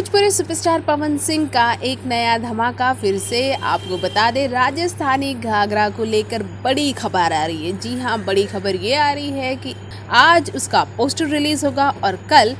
Bhojpuri superstar पवन सिंह का एक नया धमाका फिर से आपको बता दें राजस्थानी घाघरा को लेकर बड़ी खबर आ रही है जी हाँ बड़ी खबर ये आ रही है कि आज उसका पोस्टर रिलीज होगा और कल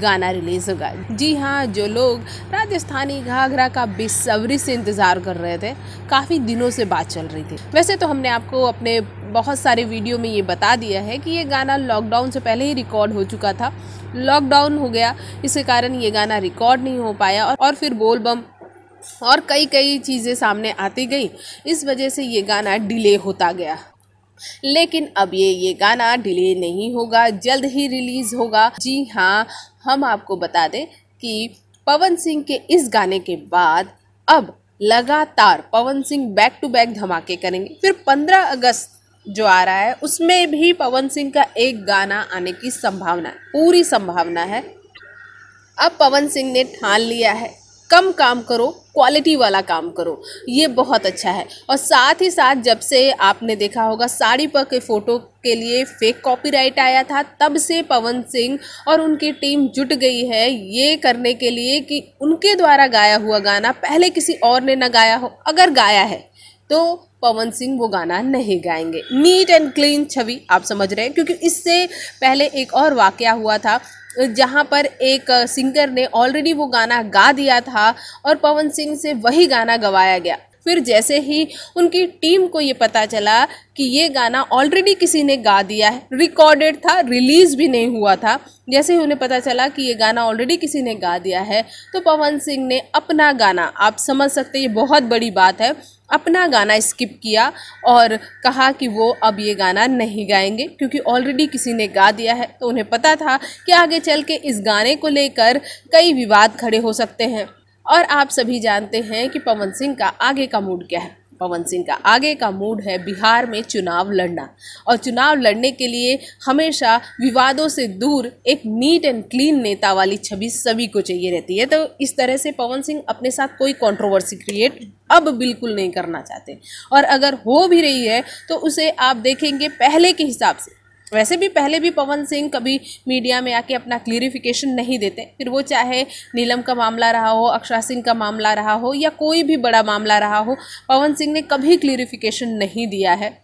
गाना रिलीज होगा जी हाँ जो लोग राजस्थानी घाघरा का बेसब्री से इंतज़ार कर रहे थे काफ़ी दिनों से बात चल रही थी वैसे तो हमने आपको अपने बहुत सारे वीडियो में ये बता दिया है कि ये गाना लॉकडाउन से पहले ही रिकॉर्ड हो चुका था लॉकडाउन हो गया इसके कारण ये गाना रिकॉर्ड नहीं हो पाया और फिर बोलबम और कई कई चीज़ें सामने आती गई इस वजह से ये गाना डिले होता गया लेकिन अब ये ये गाना डिले नहीं होगा जल्द ही रिलीज़ होगा जी हाँ हम आपको बता दें कि पवन सिंह के इस गाने के बाद अब लगातार Pawan Singh back to back धमाके करेंगे फिर 15 अगस्त जो आ रहा है उसमें भी पवन सिंह का एक गाना आने की संभावना है पूरी संभावना है अब पवन सिंह ने ठान लिया है कम काम करो क्वालिटी वाला काम करो ये बहुत अच्छा है और साथ ही साथ जब से आपने देखा होगा साड़ी पर के फ़ोटो के लिए फेक कॉपीराइट आया था तब से पवन सिंह और उनकी टीम जुट गई है ये करने के लिए कि उनके द्वारा गाया हुआ गाना पहले किसी और ने ना गाया हो अगर गाया है तो पवन सिंह वो गाना नहीं गाएंगे नीट एंड क्लीन छवि आप समझ रहे हैं क्योंकि इससे पहले एक और वाक़ हुआ था जहाँ पर एक सिंगर ने ऑलरेडी वो गाना गा दिया था और पवन सिंह से वही गाना गवाया गया फिर जैसे ही उनकी टीम को ये पता चला कि ये गाना ऑलरेडी किसी ने गा दिया है रिकॉर्डेड था रिलीज़ भी नहीं हुआ था जैसे ही उन्हें पता चला कि ये गाना ऑलरेडी किसी ने गा दिया है तो पवन सिंह ने अपना गाना आप समझ सकते ये बहुत बड़ी बात है अपना गाना स्किप किया और कहा कि वो अब ये गाना नहीं गाएंगे क्योंकि ऑलरेडी किसी ने गा दिया है तो उन्हें पता था कि आगे चल के इस गाने को लेकर कई विवाद खड़े हो सकते हैं और आप सभी जानते हैं कि पवन सिंह का आगे का मूड क्या है पवन सिंह का आगे का मूड है बिहार में चुनाव लड़ना और चुनाव लड़ने के लिए हमेशा विवादों से दूर एक नीट एंड क्लीन नेता वाली छवि सभी को चाहिए रहती है तो इस तरह से पवन सिंह अपने साथ कोई कंट्रोवर्सी क्रिएट अब बिल्कुल नहीं करना चाहते और अगर हो भी रही है तो उसे आप देखेंगे पहले के हिसाब से वैसे भी पहले भी पवन सिंह कभी मीडिया में आके अपना क्लियरिफिकेशन नहीं देते फिर वो चाहे नीलम का मामला रहा हो अक्षरा सिंह का मामला रहा हो या कोई भी बड़ा मामला रहा हो पवन सिंह ने कभी क्लियरिफिकेशन नहीं दिया है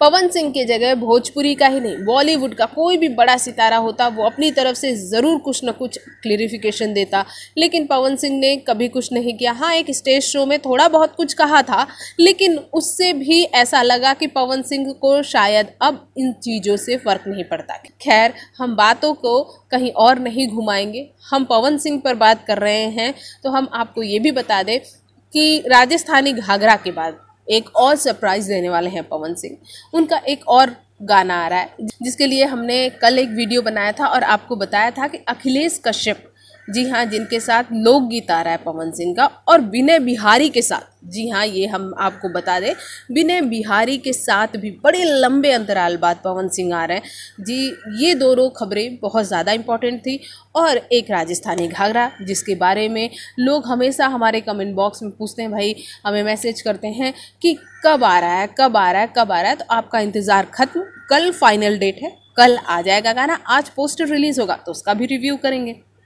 पवन सिंह की जगह भोजपुरी का ही नहीं बॉलीवुड का कोई भी बड़ा सितारा होता वो अपनी तरफ से ज़रूर कुछ ना कुछ क्लियरिफिकेशन देता लेकिन पवन सिंह ने कभी कुछ नहीं किया हाँ एक स्टेज शो में थोड़ा बहुत कुछ कहा था लेकिन उससे भी ऐसा लगा कि पवन सिंह को शायद अब इन चीज़ों से फ़र्क नहीं पड़ता खैर हम बातों को कहीं और नहीं घुमाएंगे हम पवन सिंह पर बात कर रहे हैं तो हम आपको ये भी बता दें कि राजस्थानी घाघरा के बाद एक और सरप्राइज़ देने वाले हैं पवन सिंह उनका एक और गाना आ रहा है जिसके लिए हमने कल एक वीडियो बनाया था और आपको बताया था कि अखिलेश कश्यप जी हाँ जिनके साथ लोकगीत आ रहा है पवन सिंह का और विनय बिहारी के साथ जी हाँ ये हम आपको बता दें विनय बिहारी के साथ भी बड़े लंबे अंतराल बाद पवन सिंह आ रहे हैं जी ये दोनों खबरें बहुत ज़्यादा इम्पॉर्टेंट थी और एक राजस्थानी घाघरा जिसके बारे में लोग हमेशा हमारे कमेंट बॉक्स में पूछते हैं भाई हमें मैसेज करते हैं कि कब आ रहा है कब आ रहा है कब आ रहा है तो आपका इंतज़ार खत्म कल फाइनल डेट है कल आ जाएगा गाना आज पोस्टर रिलीज़ होगा तो उसका भी रिव्यू करेंगे